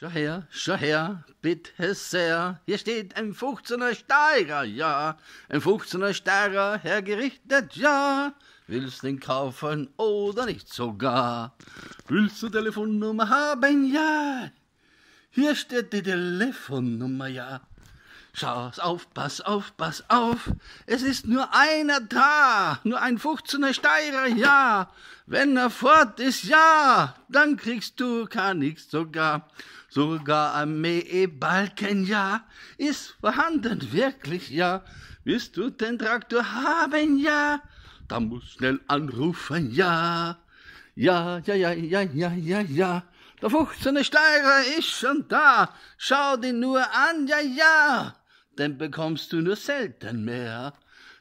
Schau her, schau her, bitte sehr. Hier steht ein 15er Steiger, ja. Ein 15er Steiger, hergerichtet, ja. Willst den kaufen oder nicht sogar? Willst du Telefonnummer haben, ja? Hier steht die Telefonnummer, ja. Schaus auf, pass auf, pass auf. Es ist nur einer da, nur ein 15er Steirer, ja. Wenn er fort ist, ja, dann kriegst du gar nichts sogar. Sogar Armeebalken, ja, ist vorhanden, wirklich, ja. Willst du den Traktor haben, ja? Da musst schnell anrufen, ja. Ja, ja, ja, ja, ja, ja, ja. Der 15. er Steirer ist schon da. Schau den nur an, ja, ja den bekommst du nur selten mehr.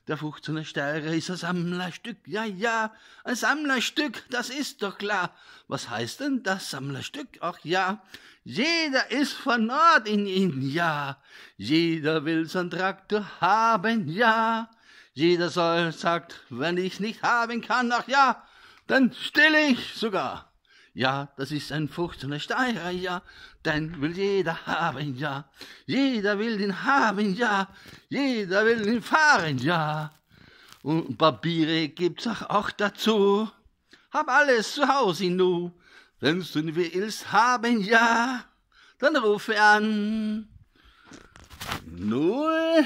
Der 15er Steirer ist ein Sammlerstück, ja, ja, ein Sammlerstück, das ist doch klar. Was heißt denn das Sammlerstück? Ach ja, jeder ist vernarrt in ihn, ja. Jeder will sein Traktor haben, ja. Jeder soll sagt, wenn ich nicht haben kann, ach ja, dann still ich sogar. Ja, das ist ein furchtender Steiger, ja. Den will jeder haben, ja. Jeder will den haben, ja. Jeder will den fahren, ja. Und Papiere gibt's auch dazu. Hab alles zu Hause nu. Wenn's du willst haben, ja. Dann rufe an. Null.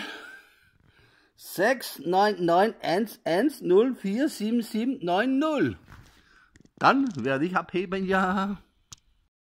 69911047790 dann werde ich abheben, ja.